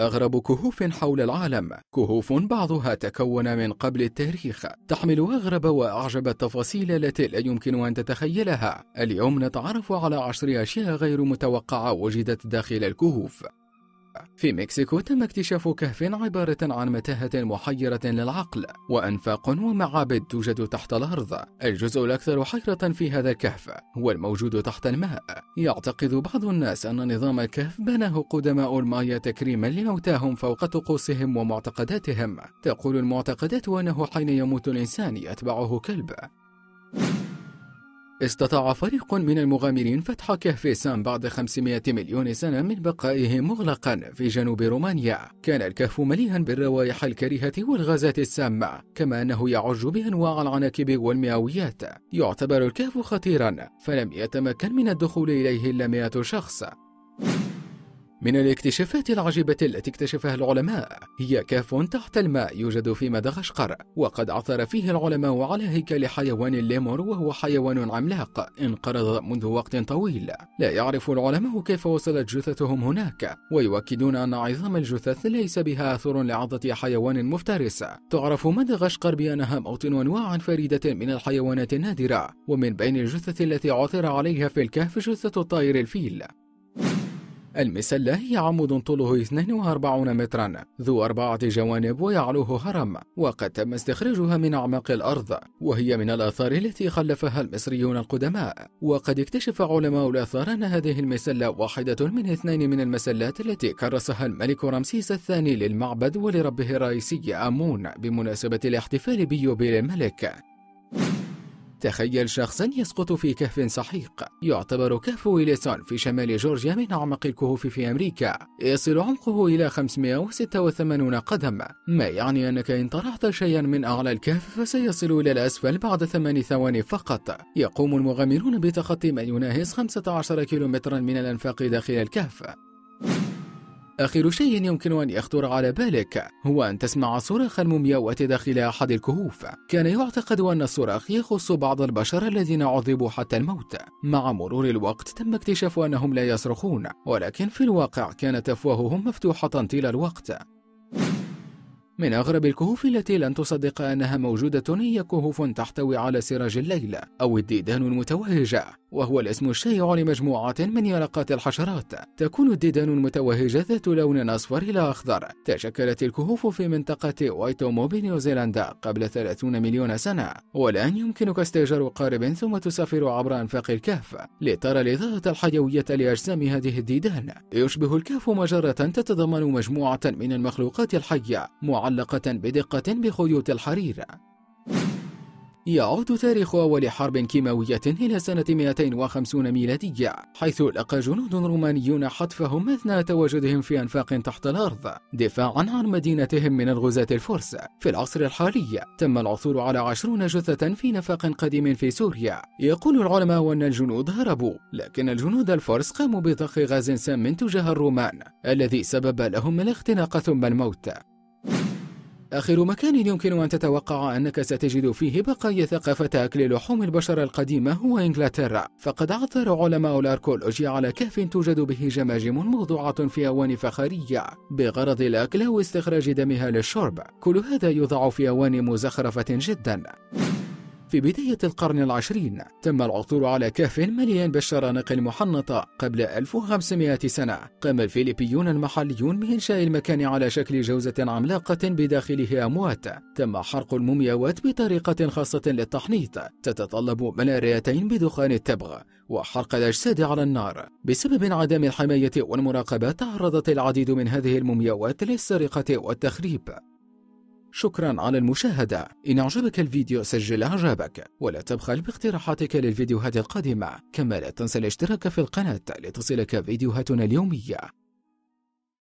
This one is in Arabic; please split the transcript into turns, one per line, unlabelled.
أغرب كهوف حول العالم كهوف بعضها تكون من قبل التاريخ تحمل أغرب وأعجب التفاصيل التي لا يمكن أن تتخيلها اليوم نتعرف على عشر أشياء غير متوقعة وجدت داخل الكهوف في مكسيكو تم اكتشاف كهف عبارة عن متاهة محيرة للعقل وأنفاق ومعابد توجد تحت الأرض الجزء الأكثر حيرة في هذا الكهف هو الموجود تحت الماء يعتقد بعض الناس أن نظام الكهف بناه قدماء المايا تكريما لموتاهم فوق طقوسهم ومعتقداتهم تقول المعتقدات أنه حين يموت الإنسان يتبعه كلب استطاع فريق من المغامرين فتح كهف سام بعد 500 مليون سنة من بقائه مغلقا في جنوب رومانيا كان الكهف مليئا بالروائح الكريهة والغازات السامة كما أنه يعج بأنواع العناكب والمئويات يعتبر الكهف خطيرا فلم يتمكن من الدخول إليه إلا 100 شخص من الاكتشافات العجيبة التي اكتشفها العلماء هي كهف تحت الماء يوجد في مدغشقر وقد عثر فيه العلماء على هيكل حيوان الليمور وهو حيوان عملاق انقرض منذ وقت طويل لا يعرف العلماء كيف وصلت جثثهم هناك ويؤكدون أن عظام الجثث ليس بها أثر لعضة حيوان مفترس تعرف مدغشقر بأنها موطن أنواع فريدة من الحيوانات النادرة ومن بين الجثث التي عثر عليها في الكهف جثة طائر الفيل المسلة هي عمود طوله 42 مترا ذو أربعة جوانب ويعلوه هرم وقد تم استخراجها من أعماق الأرض وهي من الآثار التي خلفها المصريون القدماء وقد اكتشف علماء الآثار أن هذه المسلة واحدة من اثنين من المسلات التي كرسها الملك رمسيس الثاني للمعبد ولربه الرئيسي آمون بمناسبة الاحتفال بيوبيل الملك تخيل شخصا يسقط في كهف سحيق يعتبر كهف ويلسون في شمال جورجيا من أعمق الكهوف في أمريكا يصل عمقه إلى 586 قدم ما يعني أنك إن طرحت شيئا من أعلى الكهف فسيصل إلى الأسفل بعد ثمان ثواني فقط يقوم المغامرون بتخطي ما يناهز 15 كيلومترا من الأنفاق داخل الكهف آخر شيء يمكن أن يخطر على بالك هو أن تسمع صراخ المومياوات داخل أحد الكهوف كان يعتقد أن الصراخ يخص بعض البشر الذين عذبوا حتى الموت مع مرور الوقت تم اكتشاف أنهم لا يصرخون ولكن في الواقع كانت أفواههم مفتوحة طيل الوقت من أغرب الكهوف التي لن تصدق أنها موجودة هي كهوف تحتوي على سراج الليل أو الديدان المتوهجة وهو الاسم الشائع لمجموعة من يرقات الحشرات تكون الديدان المتوهجة ذات لون أصفر إلى أخضر تشكلت الكهوف في منطقة وايتومو بنيوزيلندا قبل 30 مليون سنة والآن يمكنك استئجار قارب ثم تسافر عبر أنفاق الكهف لترى الإضاءة الحيوية لأجسام هذه الديدان يشبه الكهف مجرة تتضمن مجموعة من المخلوقات الحية معلقة بدقة بخيوط الحرير يعود تاريخ أول حرب كيماوية إلى سنة 250 ميلادية حيث لقى جنود رومانيون حتفهم أثناء تواجدهم في أنفاق تحت الأرض دفاعا عن مدينتهم من الغزاة الفرس في العصر الحالي تم العثور على عشرون جثة في نفق قديم في سوريا يقول العلماء أن الجنود هربوا لكن الجنود الفرس قاموا بضخ غاز سام تجاه الرومان الذي سبب لهم الاختناق ثم الموت آخر مكان يمكن أن تتوقع أنك ستجد فيه بقايا ثقافة أكل لحوم البشر القديمة هو إنجلترا فقد عثر علماء الأركولوجيا على كهف توجد به جماجم موضوعة في أواني فخارية بغرض الأكل واستخراج دمها للشرب كل هذا يوضع في أواني مزخرفة جدا في بداية القرن العشرين تم العثور على كهف مليان بالشرانق المحنطة قبل 1500 سنة قام الفلبيون المحليون بإنشاء المكان على شكل جوزة عملاقة بداخله أموات تم حرق المومياوات بطريقة خاصة للتحنيط تتطلب ملاريتين بدخان التبغ وحرق الأجساد على النار بسبب عدم الحماية والمراقبة تعرضت العديد من هذه المومياوات للسرقة والتخريب شكرا على المشاهدة إن أعجبك الفيديو سجل أعجابك ولا تبخل باقتراحاتك للفيديوهات القادمة كما لا تنسى الاشتراك في القناة لتصلك فيديوهاتنا اليومية